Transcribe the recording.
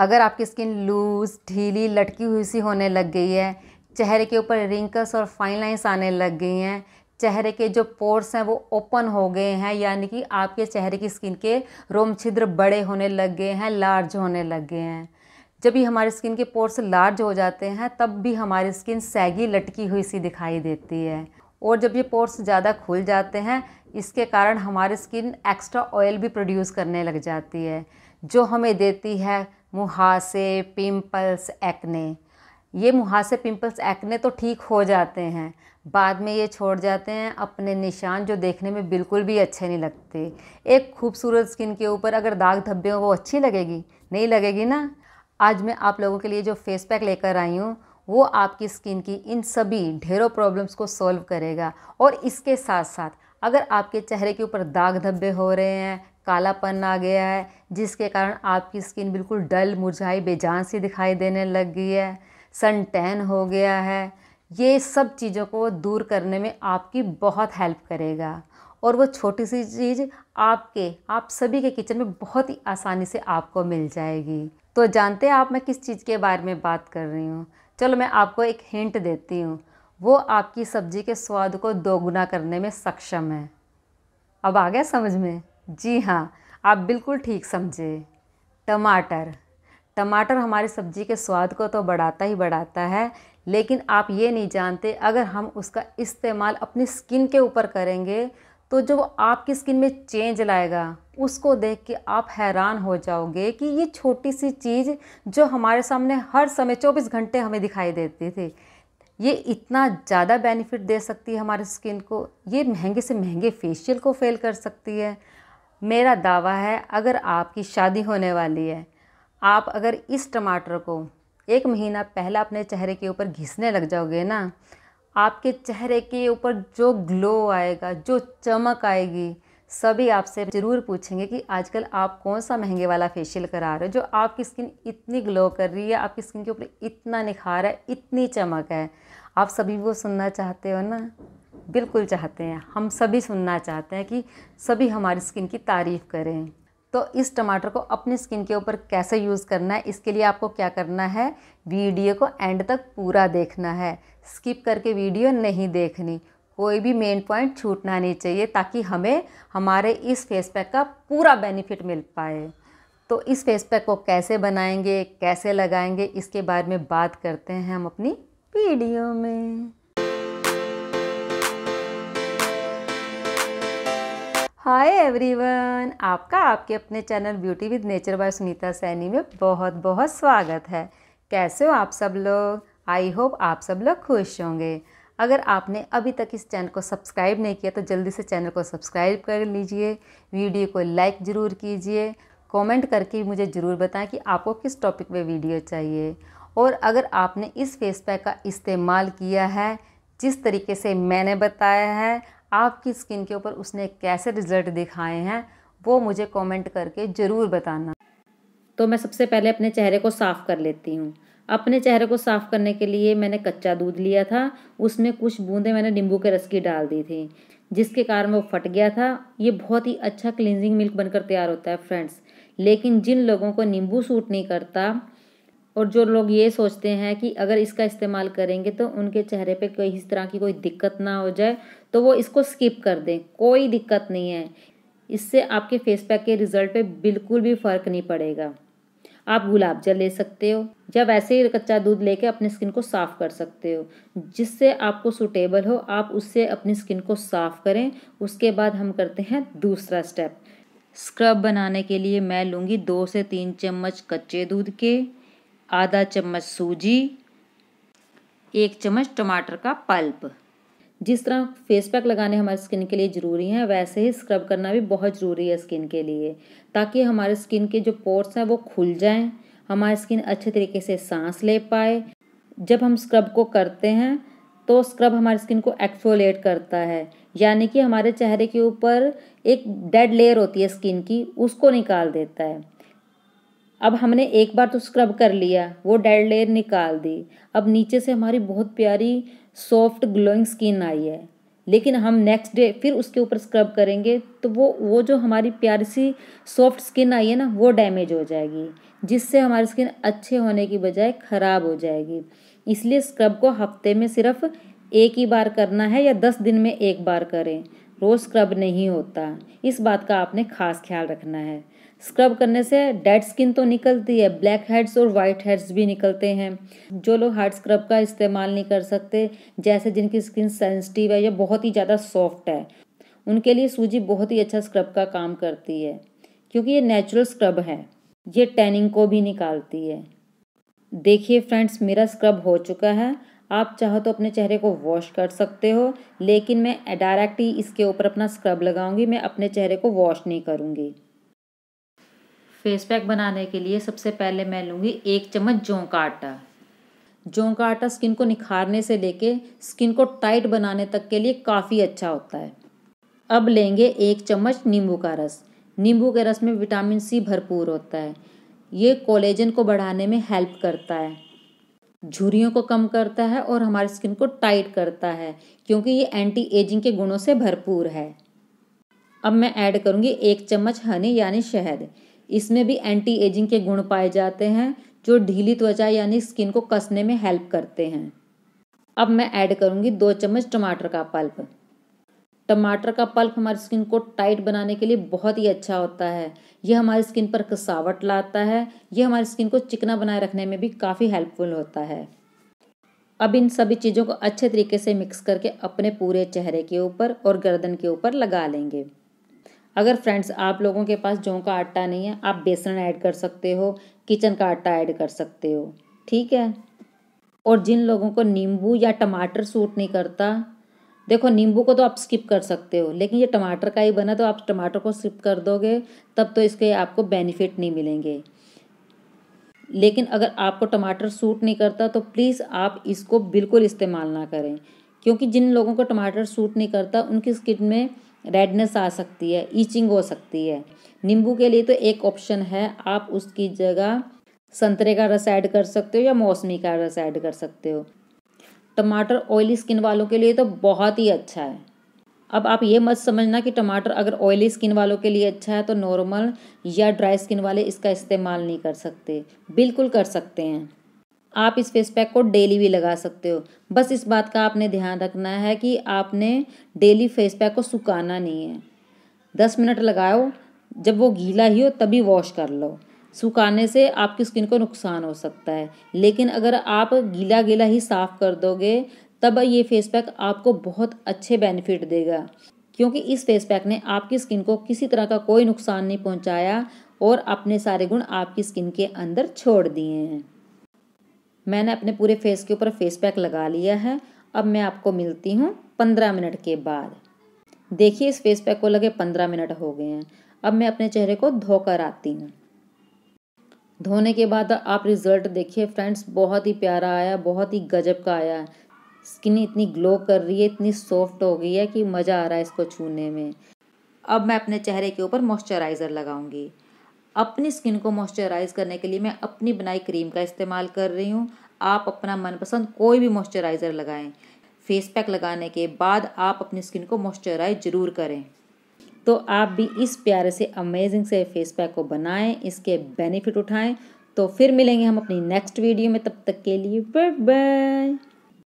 अगर आपकी skin loose ढीली लटकी हुई सी होने लग गई है चेहरे के ऊपर रिंकल्स और फाइन लाइंस आने लग गई हैं चेहरे के जो पोर्स हैं वो ओपन हो गए हैं यानी कि आपके चेहरे की स्किन के रोम छिद्र बड़े होने लग गए हैं लार्ज होने लग गए हैं जब भी हमारी स्किन के पोर्स लार्ज हो जाते हैं तब भी हमारी स्किन सैगी लटकी हुई सी दिखाई देती है और जब ये पोर्स ज़्यादा खुल जाते हैं इसके कारण हमारी स्किन एक्स्ट्रा ऑयल भी प्रोड्यूस करने लग जाती है जो हमें देती है मुहासे पिंपल्स एक्ने ये मुहासे पिंपल्स एक्ने तो ठीक हो जाते हैं बाद में ये छोड़ जाते हैं अपने निशान जो देखने में बिल्कुल भी अच्छे नहीं लगते एक खूबसूरत स्किन के ऊपर अगर दाग धब्बे हो वो अच्छी लगेगी नहीं लगेगी ना आज मैं आप लोगों के लिए जो फेस पैक लेकर आई हूँ वो आपकी स्किन की इन सभी ढेरों प्रॉब्लम्स को सॉल्व करेगा और इसके साथ साथ अगर आपके चेहरे के ऊपर दाग धब्बे हो रहे हैं कालापन आ गया है जिसके कारण आपकी स्किन बिल्कुल डल मुरझाई बेजान सी दिखाई देने लग गई है सन टैन हो गया है ये सब चीज़ों को दूर करने में आपकी बहुत हेल्प करेगा और वो छोटी सी चीज़ आपके आप सभी के किचन में बहुत ही आसानी से आपको मिल जाएगी तो जानते हैं आप मैं किस चीज़ के बारे में बात कर रही हूँ चलो मैं आपको एक हिंट देती हूँ वो आपकी सब्ज़ी के स्वाद को दोगुना करने में सक्षम है अब आ गया समझ में जी हाँ आप बिल्कुल ठीक समझे टमाटर टमाटर हमारी सब्ज़ी के स्वाद को तो बढ़ाता ही बढ़ाता है लेकिन आप ये नहीं जानते अगर हम उसका इस्तेमाल अपनी स्किन के ऊपर करेंगे तो जो आपकी स्किन में चेंज लाएगा उसको देख के आप हैरान हो जाओगे कि ये छोटी सी चीज़ जो हमारे सामने हर समय 24 घंटे हमें दिखाई देती थी ये इतना ज़्यादा बेनिफिट दे सकती है हमारे स्किन को ये महंगे से महंगे फेशियल को फेल कर सकती है मेरा दावा है अगर आपकी शादी होने वाली है आप अगर इस टमाटर को एक महीना पहले अपने चेहरे के ऊपर घिसने लग जाओगे ना आपके चेहरे के ऊपर जो ग्लो आएगा जो चमक आएगी सभी आपसे ज़रूर पूछेंगे कि आजकल आप कौन सा महंगे वाला फेशियल करा रहे हो जो आपकी स्किन इतनी ग्लो कर रही है आपकी स्किन के ऊपर इतना निखार है इतनी चमक है आप सभी वो सुनना चाहते हो ना बिल्कुल चाहते हैं हम सभी सुनना चाहते हैं कि सभी हमारी स्किन की तारीफ़ करें तो इस टमाटर को अपनी स्किन के ऊपर कैसे यूज़ करना है इसके लिए आपको क्या करना है वीडियो को एंड तक पूरा देखना है स्किप करके वीडियो नहीं देखनी कोई भी मेन पॉइंट छूटना नहीं चाहिए ताकि हमें हमारे इस फेस पैक का पूरा बेनिफिट मिल पाए तो इस फेस पैक को कैसे बनाएंगे कैसे लगाएंगे इसके बारे में बात करते हैं हम अपनी वीडियो में हाय एवरीवन आपका आपके अपने channel beauty with nature by Sunita Saini में बहुत बहुत स्वागत है कैसे हो आप सब लोग आई होप आप सब लोग खुश होंगे अगर आपने अभी तक इस चैनल को सब्सक्राइब नहीं किया तो जल्दी से चैनल को सब्सक्राइब कर लीजिए वीडियो को लाइक ज़रूर कीजिए कमेंट करके मुझे ज़रूर बताएं कि आपको किस टॉपिक पे वीडियो चाहिए और अगर आपने इस फेस पैक का इस्तेमाल किया है जिस तरीके से मैंने बताया है आपकी स्किन के ऊपर उसने कैसे रिज़ल्ट दिखाए हैं वो मुझे कमेंट करके ज़रूर बताना तो मैं सबसे पहले अपने चेहरे को साफ़ कर लेती हूँ अपने चेहरे को साफ़ करने के लिए मैंने कच्चा दूध लिया था उसमें कुछ बूंदें मैंने नींबू के रस की डाल दी थी जिसके कारण वो फट गया था ये बहुत ही अच्छा क्लिनजिंग मिल्क बनकर तैयार होता है फ्रेंड्स लेकिन जिन लोगों को नींबू सूट नहीं करता और जो लोग ये सोचते हैं कि अगर इसका इस्तेमाल करेंगे तो उनके चेहरे पे कोई इस तरह की कोई दिक्कत ना हो जाए तो वो इसको स्किप कर दें कोई दिक्कत नहीं है इससे आपके फेस पैक के रिजल्ट पे बिल्कुल भी फ़र्क नहीं पड़ेगा आप गुलाब जल ले सकते हो या वैसे ही कच्चा दूध लेके अपनी स्किन को साफ़ कर सकते हो जिससे आपको सूटेबल हो आप उससे अपनी स्किन को साफ़ करें उसके बाद हम करते हैं दूसरा स्टेप स्क्रब बनाने के लिए मैं लूँगी दो से तीन चम्मच कच्चे दूध के आधा चम्मच सूजी एक चम्मच टमाटर का पल्प जिस तरह फेस पैक लगाने हमारे स्किन के लिए ज़रूरी हैं वैसे ही स्क्रब करना भी बहुत ज़रूरी है स्किन के लिए ताकि हमारे स्किन के जो पोर्ट्स हैं वो खुल जाएं हमारी स्किन अच्छे तरीके से सांस ले पाए जब हम स्क्रब को करते हैं तो स्क्रब हमारी स्किन को एक्सफोलेट करता है यानी कि हमारे चेहरे के ऊपर एक डेड लेयर होती है स्किन की उसको निकाल देता है अब हमने एक बार तो स्क्रब कर लिया वो डेड लेयर निकाल दी अब नीचे से हमारी बहुत प्यारी सॉफ्ट ग्लोइंग स्किन आई है लेकिन हम नेक्स्ट डे फिर उसके ऊपर स्क्रब करेंगे तो वो वो जो हमारी प्यारी सी सॉफ्ट स्किन आई है ना वो डैमेज हो जाएगी जिससे हमारी स्किन अच्छे होने की बजाय ख़राब हो जाएगी इसलिए स्क्रब को हफ्ते में सिर्फ एक ही बार करना है या दस दिन में एक बार करें रोज़ स्क्रब नहीं होता इस बात का आपने खास ख्याल रखना है स्क्रब करने से डेड स्किन तो निकलती है ब्लैक हेड्स और वाइट हेड्स भी निकलते हैं जो लोग हार्ड स्क्रब का इस्तेमाल नहीं कर सकते जैसे जिनकी स्किन सेंसिटिव है या बहुत ही ज़्यादा सॉफ्ट है उनके लिए सूजी बहुत ही अच्छा स्क्रब का काम करती है क्योंकि ये नेचुरल स्क्रब है ये टैनिंग को भी निकालती है देखिए फ्रेंड्स मेरा स्क्रब हो चुका है आप चाहो तो अपने चेहरे को वॉश कर सकते हो लेकिन मैं डायरेक्ट ही इसके ऊपर अपना स्क्रब लगाऊंगी मैं अपने चेहरे को वॉश नहीं करूँगी फेस पैक बनाने के लिए सबसे पहले मैं लूँगी एक चम्मच जों का आटा जों का आटा स्किन को निखारने से लेके स्किन को टाइट बनाने तक के लिए काफ़ी अच्छा होता है अब लेंगे एक चम्मच नींबू का रस नींबू के रस में विटामिन सी भरपूर होता है ये कोलेजन को बढ़ाने में हेल्प करता है झुरियों को कम करता है और हमारे स्किन को टाइट करता है क्योंकि ये एंटी एजिंग के गुणों से भरपूर है अब मैं ऐड करूँगी एक चम्मच हनी यानी शहद इसमें भी एंटी एजिंग के गुण पाए जाते हैं जो ढीली त्वचा यानी स्किन को कसने में हेल्प करते हैं अब मैं ऐड करूँगी दो चम्मच टमाटर का पल्प टमाटर का पल्प हमारी स्किन को टाइट बनाने के लिए बहुत ही अच्छा होता है यह हमारी स्किन पर कसावट लाता है यह हमारी स्किन को चिकना बनाए रखने में भी काफ़ी हेल्पफुल होता है अब इन सभी चीज़ों को अच्छे तरीके से मिक्स करके अपने पूरे चेहरे के ऊपर और गर्दन के ऊपर लगा लेंगे अगर फ्रेंड्स आप लोगों के पास जौ का आटा नहीं है आप बेसन ऐड कर सकते हो किचन का आटा ऐड कर सकते हो ठीक है और जिन लोगों को नींबू या टमाटर सूट नहीं करता देखो नींबू को तो आप स्किप कर सकते हो लेकिन ये टमाटर का ही बना तो आप टमाटर को स्किप कर दोगे तब तो इसके आपको बेनिफिट नहीं मिलेंगे लेकिन अगर आपको टमाटर सूट नहीं करता तो प्लीज़ आप इसको बिल्कुल इस्तेमाल ना करें क्योंकि जिन लोगों को टमाटर सूट नहीं करता उनकी स्किन में रेडनेस आ सकती है ईचिंग हो सकती है नींबू के लिए तो एक ऑप्शन है आप उसकी जगह संतरे का रस ऐड कर सकते हो या मौसमी का रस ऐड कर सकते हो टमाटर ऑयली स्किन वालों के लिए तो बहुत ही अच्छा है अब आप ये मत समझना कि टमाटर अगर ऑयली स्किन वालों के लिए अच्छा है तो नॉर्मल या ड्राई स्किन वाले इसका इस्तेमाल नहीं कर सकते बिल्कुल कर सकते हैं आप इस फेस पैक को डेली भी लगा सकते हो बस इस बात का आपने ध्यान रखना है कि आपने डेली फेस पैक को सुखाना नहीं है दस मिनट लगाओ जब वो गीला ही हो तभी वॉश कर लो सुखाने से आपकी स्किन को नुकसान हो सकता है लेकिन अगर आप गीला गीला ही साफ़ कर दोगे तब ये फेस पैक आपको बहुत अच्छे बेनिफिट देगा क्योंकि इस फेस पैक ने आपकी स्किन को किसी तरह का कोई नुकसान नहीं पहुंचाया और अपने सारे गुण आपकी स्किन के अंदर छोड़ दिए हैं मैंने अपने पूरे फेस के ऊपर फेस पैक लगा लिया है अब मैं आपको मिलती हूँ पंद्रह मिनट के बाद देखिए इस फेस पैक को लगे पंद्रह मिनट हो गए हैं अब मैं अपने चेहरे को धोकर आती हूँ धोने के बाद आप रिज़ल्ट देखिए फ्रेंड्स बहुत ही प्यारा आया बहुत ही गजब का आया स्किन इतनी ग्लो कर रही है इतनी सॉफ्ट हो गई है कि मज़ा आ रहा है इसको छूने में अब मैं अपने चेहरे के ऊपर मॉइस्चराइज़र लगाऊंगी अपनी स्किन को मॉइस्चराइज करने के लिए मैं अपनी बनाई क्रीम का इस्तेमाल कर रही हूँ आप अपना मनपसंद कोई भी मॉइस्चराइज़र लगाएं फेस पैक लगाने के बाद आप अपनी स्किन को मॉइस्चराइज ज़रूर करें तो आप भी इस प्यारे से अमेजिंग से फेस पैक को बनाएं इसके बेनिफिट उठाएं तो फिर मिलेंगे हम अपनी नेक्स्ट वीडियो में तब तक के लिए बाय बाय